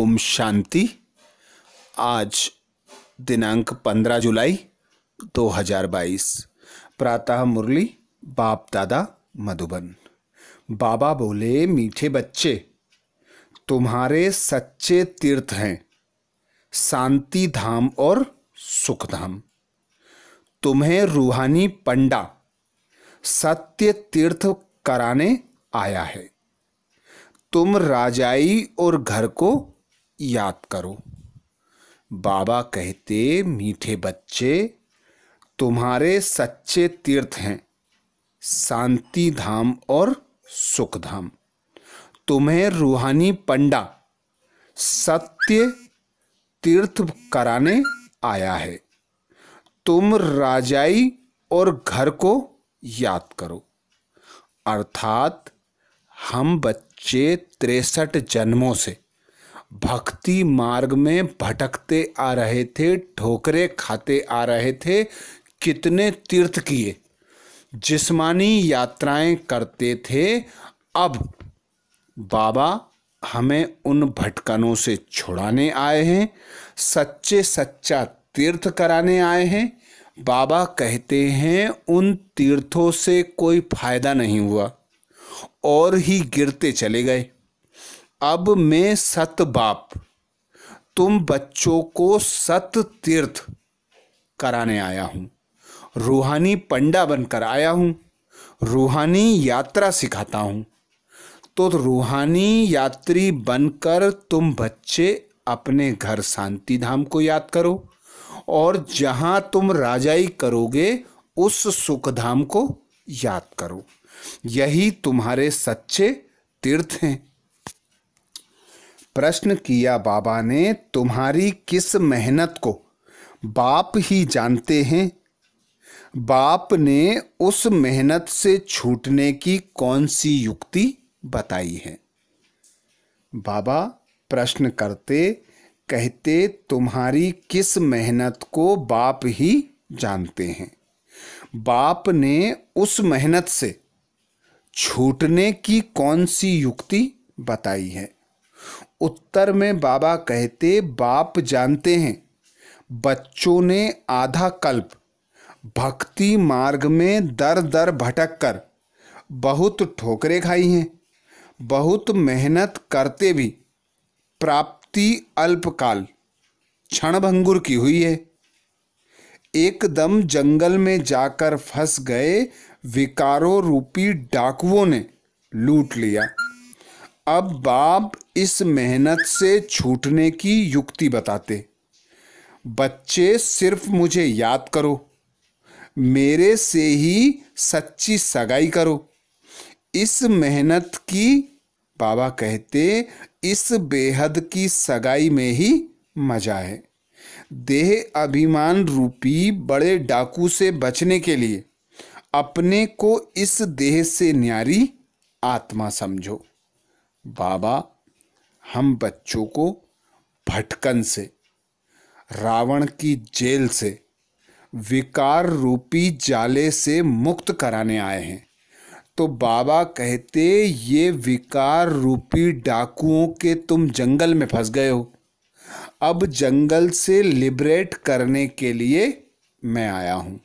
ओम शांति आज दिनांक 15 जुलाई 2022 प्रातः मुरली बाप दादा मधुबन बाबा बोले मीठे बच्चे तुम्हारे सच्चे तीर्थ हैं शांति धाम और सुख धाम तुम्हें रूहानी पंडा सत्य तीर्थ कराने आया है तुम राजाई और घर को याद करो बाबा कहते मीठे बच्चे तुम्हारे सच्चे तीर्थ हैं शांति धाम और सुख धाम तुम्हें रूहानी पंडा सत्य तीर्थ कराने आया है तुम राजाई और घर को याद करो अर्थात हम बच्चे तिरसठ जन्मों से भक्ति मार्ग में भटकते आ रहे थे ठोकरे खाते आ रहे थे कितने तीर्थ किए जिस्मानी यात्राएं करते थे अब बाबा हमें उन भटकनों से छुड़ाने आए हैं सच्चे सच्चा तीर्थ कराने आए हैं बाबा कहते हैं उन तीर्थों से कोई फायदा नहीं हुआ और ही गिरते चले गए अब मैं सत बाप तुम बच्चों को सत तीर्थ कराने आया हूँ रूहानी पंडा बनकर आया हूँ रूहानी यात्रा सिखाता हूँ तो रूहानी यात्री बनकर तुम बच्चे अपने घर शांति धाम को याद करो और जहाँ तुम राजाई करोगे उस सुख धाम को याद करो यही तुम्हारे सच्चे तीर्थ हैं प्रश्न किया बाबा ने तुम्हारी किस मेहनत को बाप ही जानते हैं बाप ने उस मेहनत से छूटने की कौन सी युक्ति बताई है बाबा प्रश्न करते कहते तुम्हारी किस मेहनत को बाप ही जानते हैं बाप ने उस मेहनत से छूटने की कौन सी युक्ति बताई है उत्तर में बाबा कहते बाप जानते हैं बच्चों ने आधा कल्प भक्ति मार्ग में दर दर भटक कर बहुत ठोकरें खाई हैं बहुत मेहनत करते भी प्राप्ति अल्पकाल क्षणभंगुर की हुई है एकदम जंगल में जाकर फंस गए विकारों रूपी डाकुओं ने लूट लिया अब बाप इस मेहनत से छूटने की युक्ति बताते बच्चे सिर्फ मुझे याद करो मेरे से ही सच्ची सगाई करो इस मेहनत की बाबा कहते इस बेहद की सगाई में ही मजा है देह अभिमान रूपी बड़े डाकू से बचने के लिए अपने को इस देह से न्यारी आत्मा समझो बाबा हम बच्चों को भटकन से रावण की जेल से विकार रूपी जाले से मुक्त कराने आए हैं तो बाबा कहते ये विकार रूपी डाकुओं के तुम जंगल में फंस गए हो अब जंगल से लिबरेट करने के लिए मैं आया हूँ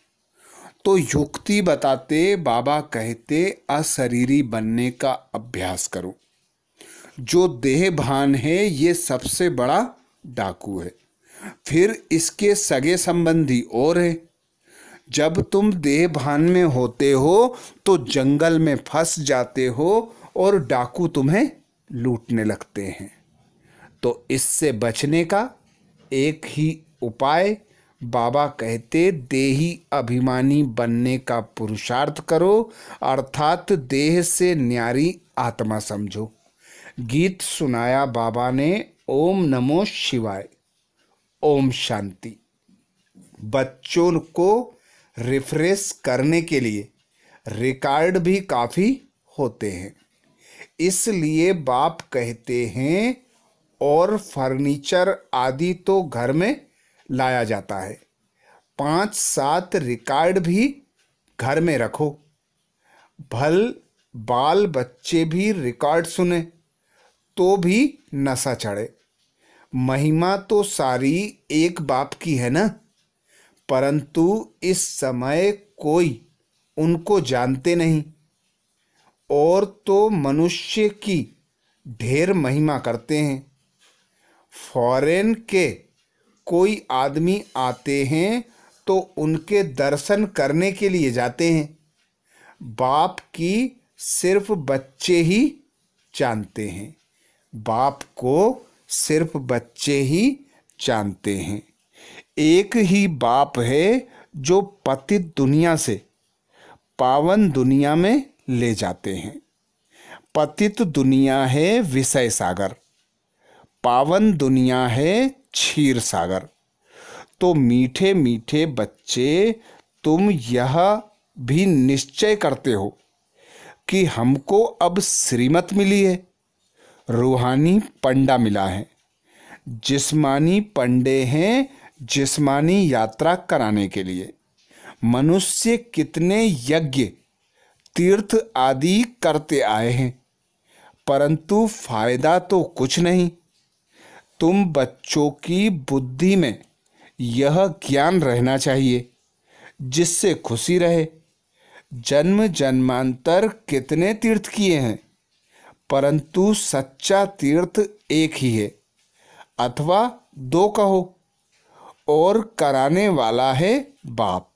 तो युक्ति बताते बाबा कहते अशरीरी बनने का अभ्यास करो जो देह भान है ये सबसे बड़ा डाकू है फिर इसके सगे संबंधी और है जब तुम देह भान में होते हो तो जंगल में फंस जाते हो और डाकू तुम्हें लूटने लगते हैं तो इससे बचने का एक ही उपाय बाबा कहते देही अभिमानी बनने का पुरुषार्थ करो अर्थात देह से न्यारी आत्मा समझो गीत सुनाया बाबा ने ओम नमो शिवाय ओम शांति बच्चों को रिफ्रेश करने के लिए रिकॉर्ड भी काफ़ी होते हैं इसलिए बाप कहते हैं और फर्नीचर आदि तो घर में लाया जाता है पांच सात रिकॉर्ड भी घर में रखो भल बाल बच्चे भी रिकॉर्ड सुने तो भी नशा चढ़े महिमा तो सारी एक बाप की है ना परंतु इस समय कोई उनको जानते नहीं और तो मनुष्य की ढेर महिमा करते हैं फॉरेन के कोई आदमी आते हैं तो उनके दर्शन करने के लिए जाते हैं बाप की सिर्फ बच्चे ही जानते हैं बाप को सिर्फ बच्चे ही जानते हैं एक ही बाप है जो पतित दुनिया से पावन दुनिया में ले जाते हैं पतित दुनिया है विषय सागर पावन दुनिया है क्षीर सागर तो मीठे मीठे बच्चे तुम यह भी निश्चय करते हो कि हमको अब श्रीमत मिली है रूहानी पंडा मिला है जिस्मानी पंडे हैं जिस्मानी यात्रा कराने के लिए मनुष्य कितने यज्ञ तीर्थ आदि करते आए हैं परंतु फायदा तो कुछ नहीं तुम बच्चों की बुद्धि में यह ज्ञान रहना चाहिए जिससे खुशी रहे जन्म जन्मांतर कितने तीर्थ किए हैं परंतु सच्चा तीर्थ एक ही है अथवा दो कहो और कराने वाला है बाप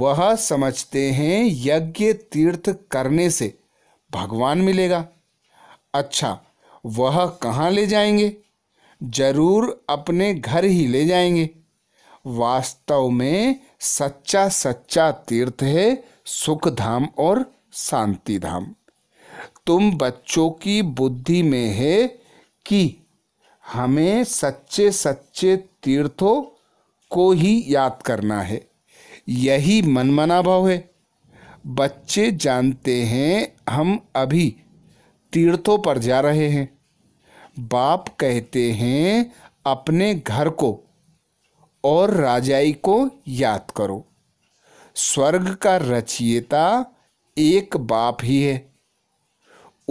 वह समझते हैं यज्ञ तीर्थ करने से भगवान मिलेगा अच्छा वह कहाँ ले जाएंगे जरूर अपने घर ही ले जाएंगे वास्तव में सच्चा सच्चा तीर्थ है सुख धाम और शांति धाम तुम बच्चों की बुद्धि में है कि हमें सच्चे सच्चे तीर्थों को ही याद करना है यही मनमना भाव है बच्चे जानते हैं हम अभी तीर्थों पर जा रहे हैं बाप कहते हैं अपने घर को और राजाई को याद करो स्वर्ग का रचियता एक बाप ही है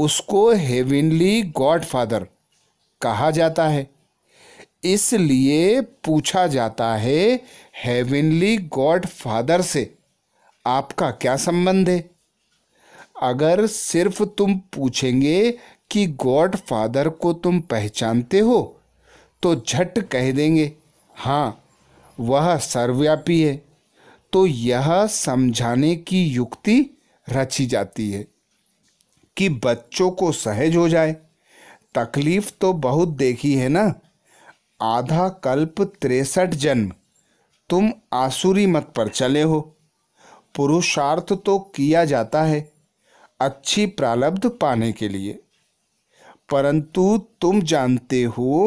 उसको हेवनली गॉडफादर कहा जाता है इसलिए पूछा जाता है हेवनली गॉडफादर से आपका क्या संबंध है अगर सिर्फ तुम पूछेंगे कि गॉड फादर को तुम पहचानते हो तो झट कह देंगे हाँ वह सर्वव्यापी है तो यह समझाने की युक्ति रची जाती है कि बच्चों को सहज हो जाए तकलीफ तो बहुत देखी है ना आधा कल्प तिरसठ जन्म तुम आसुरी मत पर चले हो पुरुषार्थ तो किया जाता है अच्छी प्रालब्ध पाने के लिए परंतु तुम जानते हो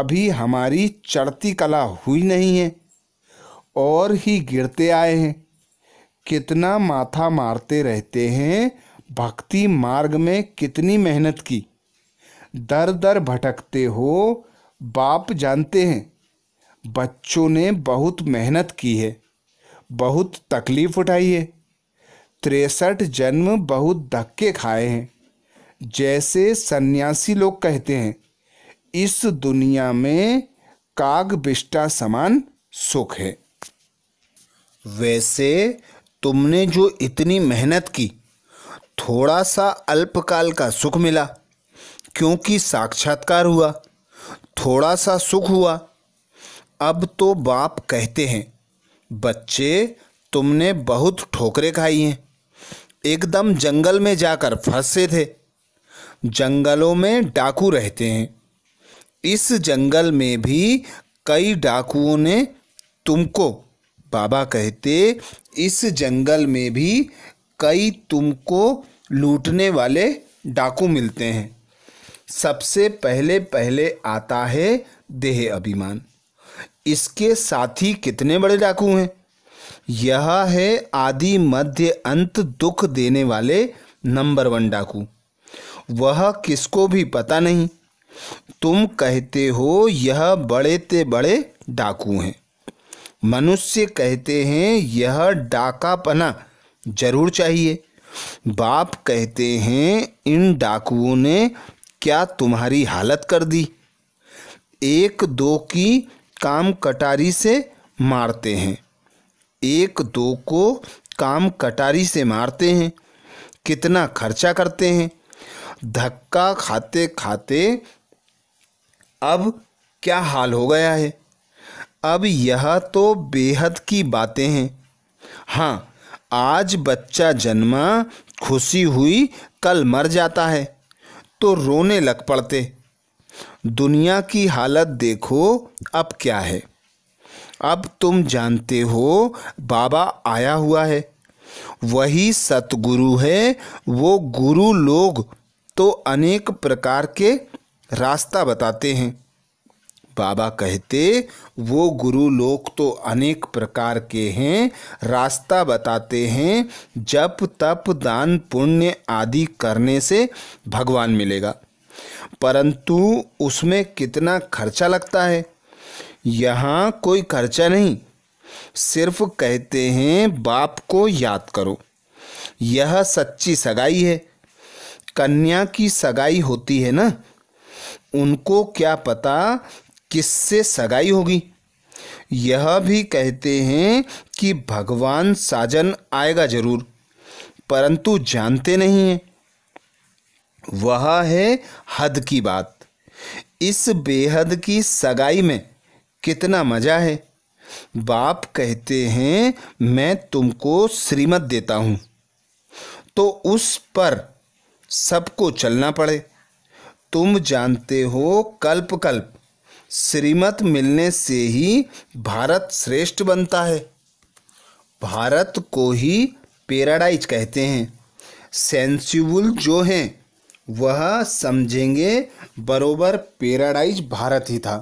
अभी हमारी चढ़ती कला हुई नहीं है और ही गिरते आए हैं कितना माथा मारते रहते हैं भक्ति मार्ग में कितनी मेहनत की दर दर भटकते हो बाप जानते हैं बच्चों ने बहुत मेहनत की है बहुत तकलीफ उठाई है तिरसठ जन्म बहुत धक्के खाए हैं जैसे सन्यासी लोग कहते हैं इस दुनिया में काग बिष्टा समान सुख है वैसे तुमने जो इतनी मेहनत की थोड़ा सा अल्पकाल का सुख मिला क्योंकि साक्षात्कार हुआ थोड़ा सा सुख हुआ अब तो बाप कहते हैं बच्चे तुमने बहुत ठोकरें खाई हैं एकदम जंगल में जाकर फंसे थे जंगलों में डाकू रहते हैं इस जंगल में भी कई डाकुओं ने तुमको बाबा कहते इस जंगल में भी कई तुमको लूटने वाले डाकू मिलते हैं सबसे पहले पहले आता है देह अभिमान इसके साथी कितने बड़े डाकू हैं यह है आदि मध्य अंत दुख देने वाले नंबर वन डाकू वह किसको भी पता नहीं तुम कहते हो यह बड़े ते बड़े डाकू हैं मनुष्य कहते हैं यह डाकापना जरूर चाहिए बाप कहते हैं इन डाकुओं ने क्या तुम्हारी हालत कर दी एक दो की काम कटारी से मारते हैं एक दो को काम कटारी से मारते हैं कितना खर्चा करते हैं धक्का खाते खाते अब क्या हाल हो गया है अब यह तो बेहद की बातें हैं हाँ आज बच्चा जन्मा खुशी हुई कल मर जाता है तो रोने लग पड़ते दुनिया की हालत देखो अब क्या है अब तुम जानते हो बाबा आया हुआ है वही सतगुरु है वो गुरु लोग तो अनेक प्रकार के रास्ता बताते हैं बाबा कहते वो गुरु लोग तो अनेक प्रकार के हैं रास्ता बताते हैं जप तप दान पुण्य आदि करने से भगवान मिलेगा परंतु उसमें कितना खर्चा लगता है यहाँ कोई खर्चा नहीं सिर्फ कहते हैं बाप को याद करो यह सच्ची सगाई है कन्या की सगाई होती है ना उनको क्या पता किससे सगाई होगी यह भी कहते हैं कि भगवान साजन आएगा जरूर परंतु जानते नहीं हैं वह है हद की बात इस बेहद की सगाई में कितना मज़ा है बाप कहते हैं मैं तुमको श्रीमत देता हूँ तो उस पर सबको चलना पड़े तुम जानते हो कल्प कल्प श्रीमत मिलने से ही भारत श्रेष्ठ बनता है भारत को ही पेराडाइज कहते हैं सेंसिबल जो हैं वह समझेंगे बरोबर पेराडाइज भारत ही था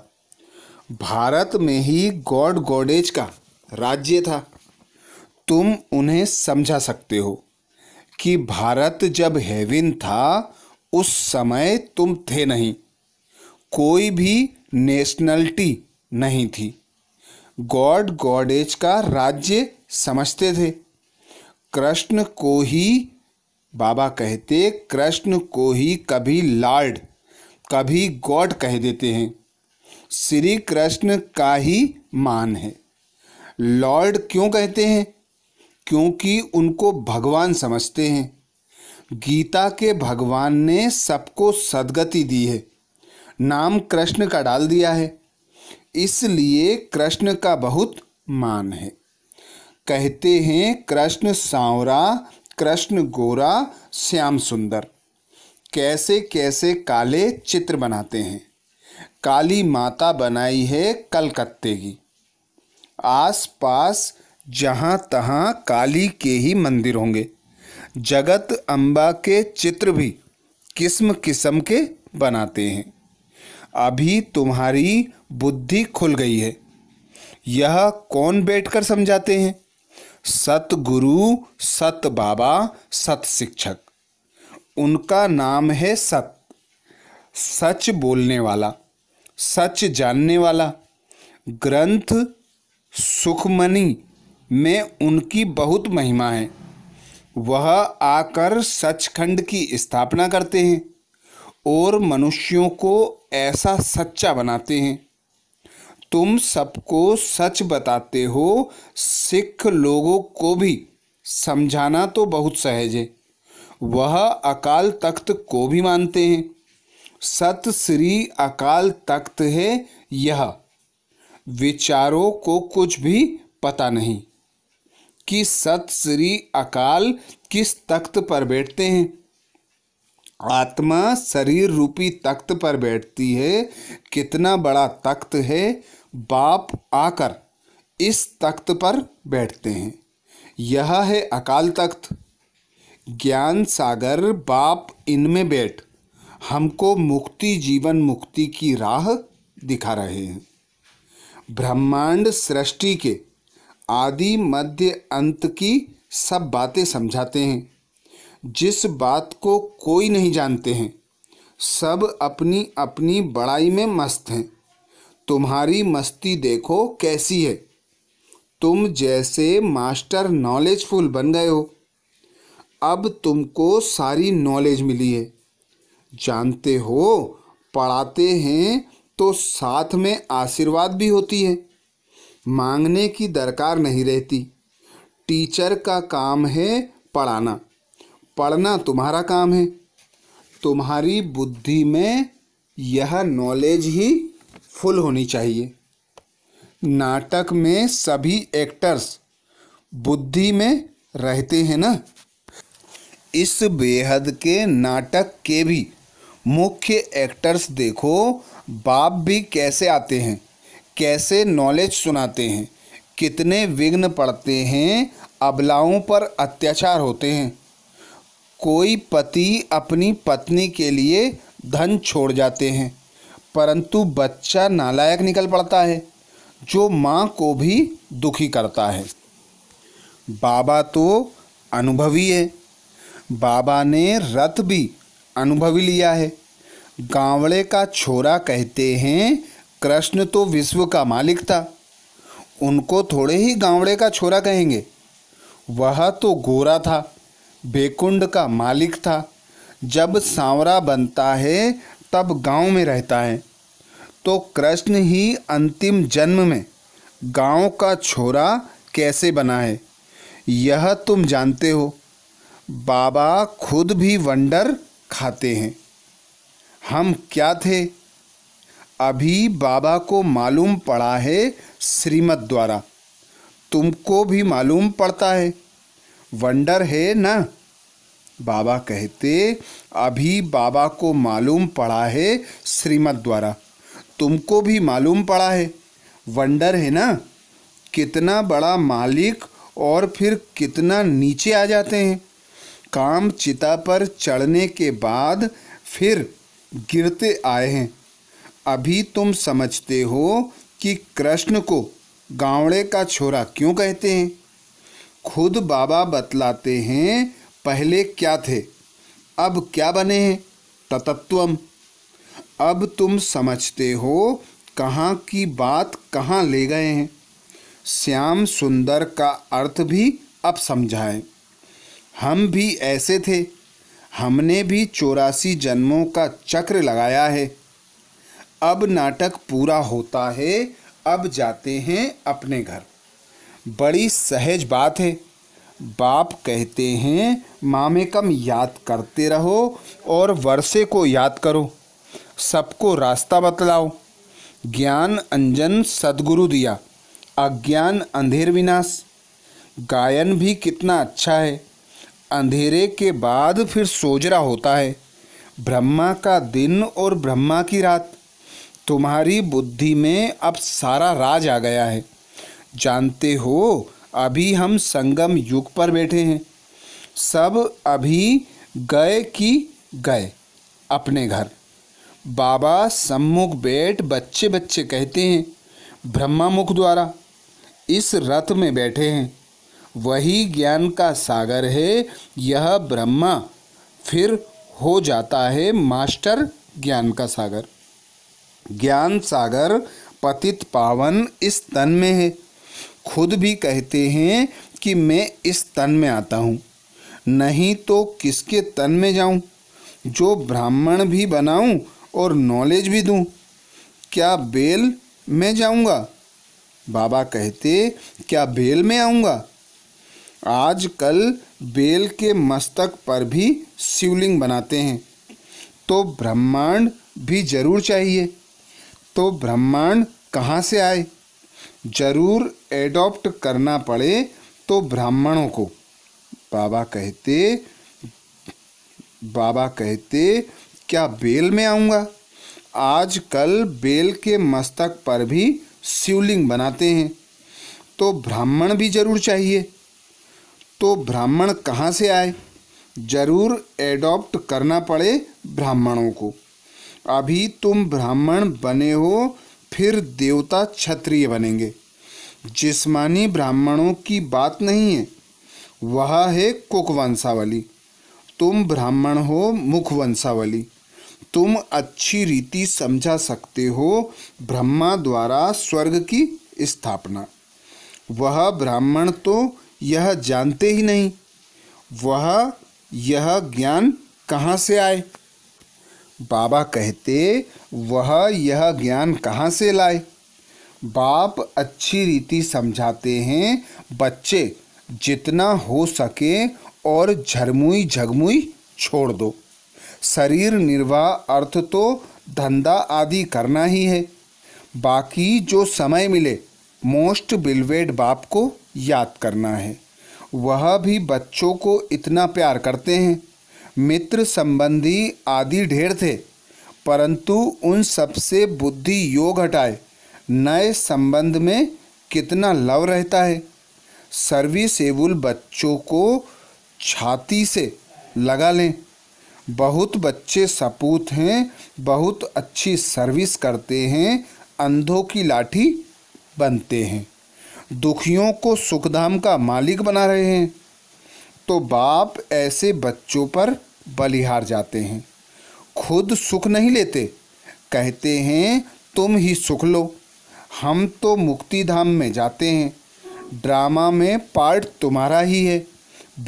भारत में ही गॉड गॉडेज का राज्य था तुम उन्हें समझा सकते हो कि भारत जब हेविन था उस समय तुम थे नहीं कोई भी नेशनलिटी नहीं थी गॉड गॉडेज का राज्य समझते थे कृष्ण को ही बाबा कहते कृष्ण को ही कभी लॉर्ड कभी गॉड कह देते हैं श्री कृष्ण का ही मान है लॉर्ड क्यों कहते हैं क्योंकि उनको भगवान समझते हैं गीता के भगवान ने सबको सदगति दी है नाम कृष्ण का डाल दिया है इसलिए कृष्ण का बहुत मान है कहते हैं कृष्ण सांवरा कृष्ण गोरा श्याम सुंदर कैसे कैसे काले चित्र बनाते हैं काली माता बनाई है कलकत्ते की आस पास जहाँ तहाँ काली के ही मंदिर होंगे जगत अम्बा के चित्र भी किस्म किस्म के बनाते हैं अभी तुम्हारी बुद्धि खुल गई है यह कौन बैठकर समझाते हैं सत गुरु सत बाबा सत शिक्षक उनका नाम है सत सच बोलने वाला सच जानने वाला ग्रंथ सुखमणि में उनकी बहुत महिमा है वह आकर सचखंड की स्थापना करते हैं और मनुष्यों को ऐसा सच्चा बनाते हैं तुम सबको सच बताते हो सिख लोगों को भी समझाना तो बहुत सहज है वह अकाल तख्त को भी मानते हैं सत श्री अकाल तख्त है यह विचारों को कुछ भी पता नहीं कि सत श्री अकाल किस तख्त पर बैठते हैं आत्मा शरीर रूपी तख्त पर बैठती है कितना बड़ा तख्त है बाप आकर इस तख्त पर बैठते हैं यह है अकाल तख्त ज्ञान सागर बाप इनमें बैठ हमको मुक्ति जीवन मुक्ति की राह दिखा रहे हैं ब्रह्मांड सृष्टि के आदि मध्य अंत की सब बातें समझाते हैं जिस बात को कोई नहीं जानते हैं सब अपनी अपनी बड़ाई में मस्त हैं तुम्हारी मस्ती देखो कैसी है तुम जैसे मास्टर नॉलेजफुल बन गए हो अब तुमको सारी नॉलेज मिली है जानते हो पढ़ाते हैं तो साथ में आशीर्वाद भी होती है मांगने की दरकार नहीं रहती टीचर का काम है पढ़ाना पढ़ना तुम्हारा काम है तुम्हारी बुद्धि में यह नॉलेज ही फुल होनी चाहिए नाटक में सभी एक्टर्स बुद्धि में रहते हैं ना इस बेहद के नाटक के भी मुख्य एक्टर्स देखो बाप भी कैसे आते हैं कैसे नॉलेज सुनाते हैं कितने विघ्न पड़ते हैं अबलाओं पर अत्याचार होते हैं कोई पति अपनी पत्नी के लिए धन छोड़ जाते हैं परंतु बच्चा नालायक निकल पड़ता है जो माँ को भी दुखी करता है बाबा तो अनुभवी है बाबा ने रथ भी अनुभवी लिया है गांवड़े का छोरा कहते हैं कृष्ण तो विश्व का मालिक था उनको थोड़े ही गांवड़े का छोरा कहेंगे वह तो गोरा था बेकुंड का मालिक था जब सांवरा बनता है तब गांव में रहता है तो कृष्ण ही अंतिम जन्म में गांव का छोरा कैसे बना है यह तुम जानते हो बाबा खुद भी वंडर खाते हैं हम क्या थे अभी बाबा को मालूम पड़ा है श्रीमत द्वारा तुमको भी मालूम पड़ता है वंडर है ना बाबा कहते अभी बाबा को मालूम पड़ा है श्रीमद द्वारा तुमको भी मालूम पड़ा है वंडर है ना कितना बड़ा मालिक और फिर कितना नीचे आ जाते हैं काम चिता पर चढ़ने के बाद फिर गिरते आए हैं अभी तुम समझते हो कि कृष्ण को गांवड़े का छोरा क्यों कहते हैं खुद बाबा बतलाते हैं पहले क्या थे अब क्या बने हैं ततत्वम अब तुम समझते हो कहाँ की बात कहाँ ले गए हैं श्याम सुंदर का अर्थ भी अब समझाएं हम भी ऐसे थे हमने भी चौरासी जन्मों का चक्र लगाया है अब नाटक पूरा होता है अब जाते हैं अपने घर बड़ी सहज बात है बाप कहते हैं मामे कम याद करते रहो और वर्षे को याद करो सबको रास्ता बतलाओ ज्ञान अंजन सदगुरु दिया अज्ञान अंधेर विनाश गायन भी कितना अच्छा है अंधेरे के बाद फिर सोजरा होता है ब्रह्मा का दिन और ब्रह्मा की रात तुम्हारी बुद्धि में अब सारा राज आ गया है जानते हो अभी हम संगम युग पर बैठे हैं सब अभी गए कि गए अपने घर बाबा सम्मुख बैठ बच्चे बच्चे कहते हैं ब्रह्मा मुख द्वारा इस रथ में बैठे हैं वही ज्ञान का सागर है यह ब्रह्मा फिर हो जाता है मास्टर ज्ञान का सागर ज्ञान सागर पतित पावन इस तन में है खुद भी कहते हैं कि मैं इस तन में आता हूँ नहीं तो किसके तन में जाऊँ जो ब्राह्मण भी बनाऊँ और नॉलेज भी दूँ क्या बेल में जाऊँगा बाबा कहते क्या बेल में आऊँगा आजकल बेल के मस्तक पर भी शिवलिंग बनाते हैं तो ब्रह्मांड भी जरूर चाहिए तो ब्रह्मांड कहाँ से आए जरूर एडॉप्ट करना पड़े तो ब्राह्मणों को बाबा कहते बाबा कहते क्या बेल में आऊँगा आज कल बेल के मस्तक पर भी शिवलिंग बनाते हैं तो ब्राह्मण भी जरूर चाहिए तो ब्राह्मण कहाँ से आए जरूर एडॉप्ट करना पड़े ब्राह्मणों को अभी तुम ब्राह्मण बने हो फिर देवता क्षत्रिय बनेंगे जिस्मानी ब्राह्मणों की बात नहीं है वह है कुकवंशावली तुम ब्राह्मण हो मुखवंशावली तुम अच्छी रीति समझा सकते हो ब्रह्मा द्वारा स्वर्ग की स्थापना वह ब्राह्मण तो यह जानते ही नहीं वह यह ज्ञान कहाँ से आए बाबा कहते वह यह ज्ञान कहाँ से लाए बाप अच्छी रीति समझाते हैं बच्चे जितना हो सके और झरमुई झगमुई छोड़ दो शरीर निर्वाह अर्थ तो धंधा आदि करना ही है बाकी जो समय मिले मोस्ट बिलवेड बाप को याद करना है वह भी बच्चों को इतना प्यार करते हैं मित्र संबंधी आदि ढेर थे परंतु उन सबसे बुद्धि योग हटाए नए संबंध में कितना लव रहता है सर्विसेबुल बच्चों को छाती से लगा लें बहुत बच्चे सपूत हैं बहुत अच्छी सर्विस करते हैं अंधों की लाठी बनते हैं दुखियों को सुखधाम का मालिक बना रहे हैं तो बाप ऐसे बच्चों पर बलिहार जाते हैं खुद सुख नहीं लेते कहते हैं तुम ही सुख लो हम तो मुक्ति धाम में जाते हैं ड्रामा में पार्ट तुम्हारा ही है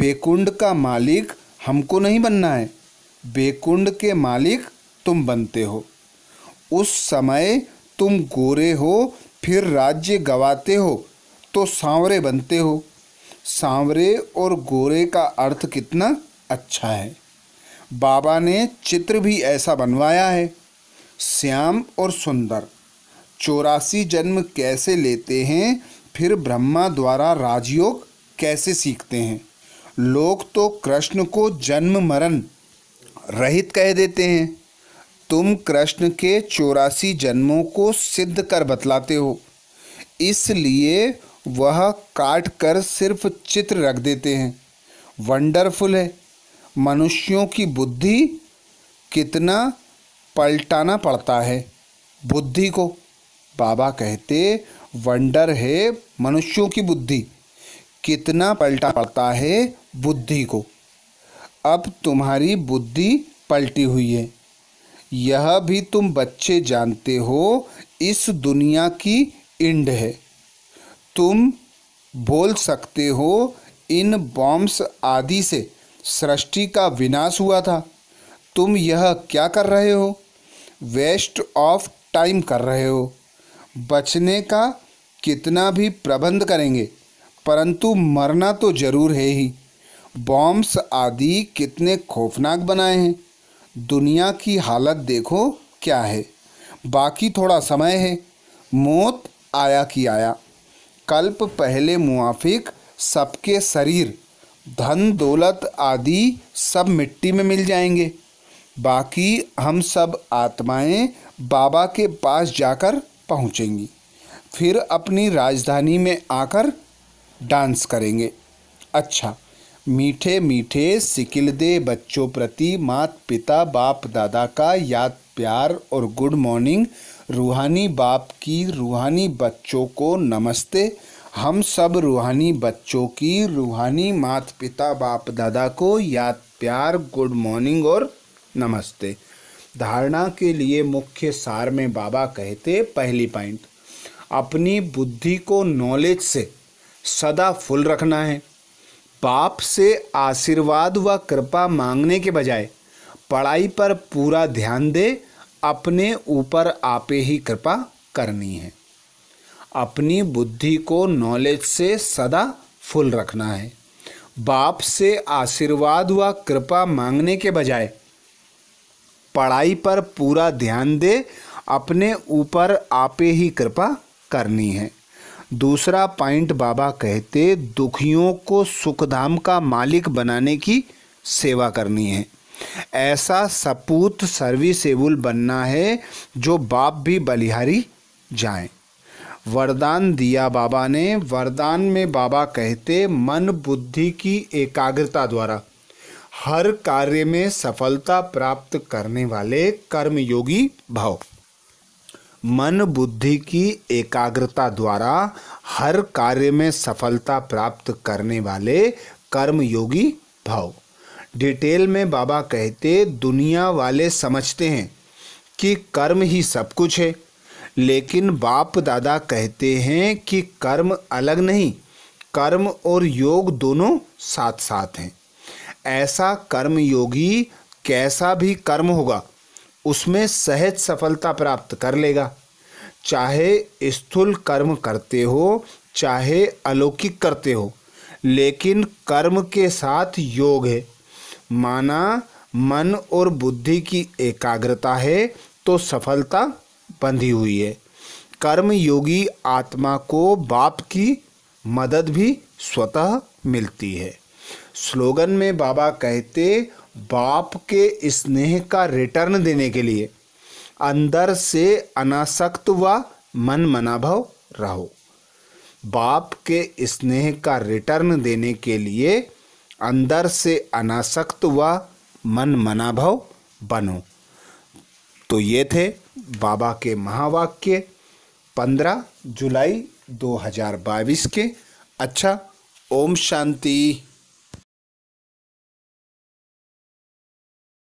बेकुंड का मालिक हमको नहीं बनना है बेकुंड के मालिक तुम बनते हो उस समय तुम गोरे हो फिर राज्य गवाते हो तो सांवरे बनते हो सांवरे और गोरे का अर्थ कितना अच्छा है बाबा ने चित्र भी ऐसा बनवाया है श्याम और सुंदर चौरासी जन्म कैसे लेते हैं फिर ब्रह्मा द्वारा राजयोग कैसे सीखते हैं लोग तो कृष्ण को जन्म मरण रहित कह देते हैं तुम कृष्ण के चौरासी जन्मों को सिद्ध कर बतलाते हो इसलिए वह काट कर सिर्फ चित्र रख देते हैं वंडरफुल है मनुष्यों की बुद्धि कितना पलटाना पड़ता है बुद्धि को बाबा कहते वंडर है मनुष्यों की बुद्धि कितना पलटा पड़ता है बुद्धि को अब तुम्हारी बुद्धि पलटी हुई है यह भी तुम बच्चे जानते हो इस दुनिया की इंड है तुम बोल सकते हो इन बॉम्ब्स आदि से सृष्टि का विनाश हुआ था तुम यह क्या कर रहे हो वेस्ट ऑफ टाइम कर रहे हो बचने का कितना भी प्रबंध करेंगे परंतु मरना तो जरूर है ही बॉम्ब्स आदि कितने खौफनाक बनाए हैं दुनिया की हालत देखो क्या है बाकी थोड़ा समय है मौत आया कि आया कल्प पहले मुआफिक सबके शरीर धन दौलत आदि सब मिट्टी में मिल जाएंगे बाकी हम सब आत्माएं बाबा के पास जाकर पहुंचेंगी फिर अपनी राजधानी में आकर डांस करेंगे अच्छा मीठे मीठे सिकिलदे बच्चों प्रति मात पिता बाप दादा का याद प्यार और गुड मॉर्निंग रूहानी बाप की रूहानी बच्चों को नमस्ते हम सब रूहानी बच्चों की रूहानी मात पिता बाप दादा को याद प्यार गुड मॉर्निंग और नमस्ते धारणा के लिए मुख्य सार में बाबा कहते पहली पॉइंट अपनी बुद्धि को नॉलेज से सदा फुल रखना है बाप से आशीर्वाद व कृपा मांगने के बजाय पढ़ाई पर पूरा ध्यान दे अपने ऊपर आपे ही कृपा करनी है अपनी बुद्धि को नॉलेज से सदा फुल रखना है बाप से आशीर्वाद व कृपा मांगने के बजाय पढ़ाई पर पूरा ध्यान दे अपने ऊपर आपे ही कृपा करनी है दूसरा पॉइंट बाबा कहते दुखियों को सुखधाम का मालिक बनाने की सेवा करनी है ऐसा सपूत सर्विसेबल बनना है जो बाप भी बलिहारी जाएं वरदान दिया बाबा ने वरदान में बाबा कहते मन बुद्धि की एकाग्रता द्वारा हर कार्य में सफलता प्राप्त करने वाले कर्मयोगी भाव मन बुद्धि की एकाग्रता द्वारा हर कार्य में सफलता प्राप्त करने वाले कर्मयोगी भाव डिटेल में बाबा कहते दुनिया वाले समझते हैं कि कर्म ही सब कुछ है लेकिन बाप दादा कहते हैं कि कर्म अलग नहीं कर्म और योग दोनों साथ साथ हैं ऐसा कर्म योगी कैसा भी कर्म होगा उसमें सहज सफलता प्राप्त कर लेगा चाहे स्थूल कर्म करते हो चाहे अलौकिक करते हो लेकिन कर्म के साथ योग है माना मन और बुद्धि की एकाग्रता है तो सफलता बंधी हुई है कर्म योगी आत्मा को बाप की मदद भी स्वतः मिलती है स्लोगन में बाबा कहते बाप के स्नेह का रिटर्न देने के लिए अंदर से अनासक्त व मन मनाभव रहो बाप के स्नेह का रिटर्न देने के लिए अंदर से अनासक्त व मन मनाभव बनो तो ये थे बाबा के महावाक्य 15 जुलाई 2022 के अच्छा ओम शांति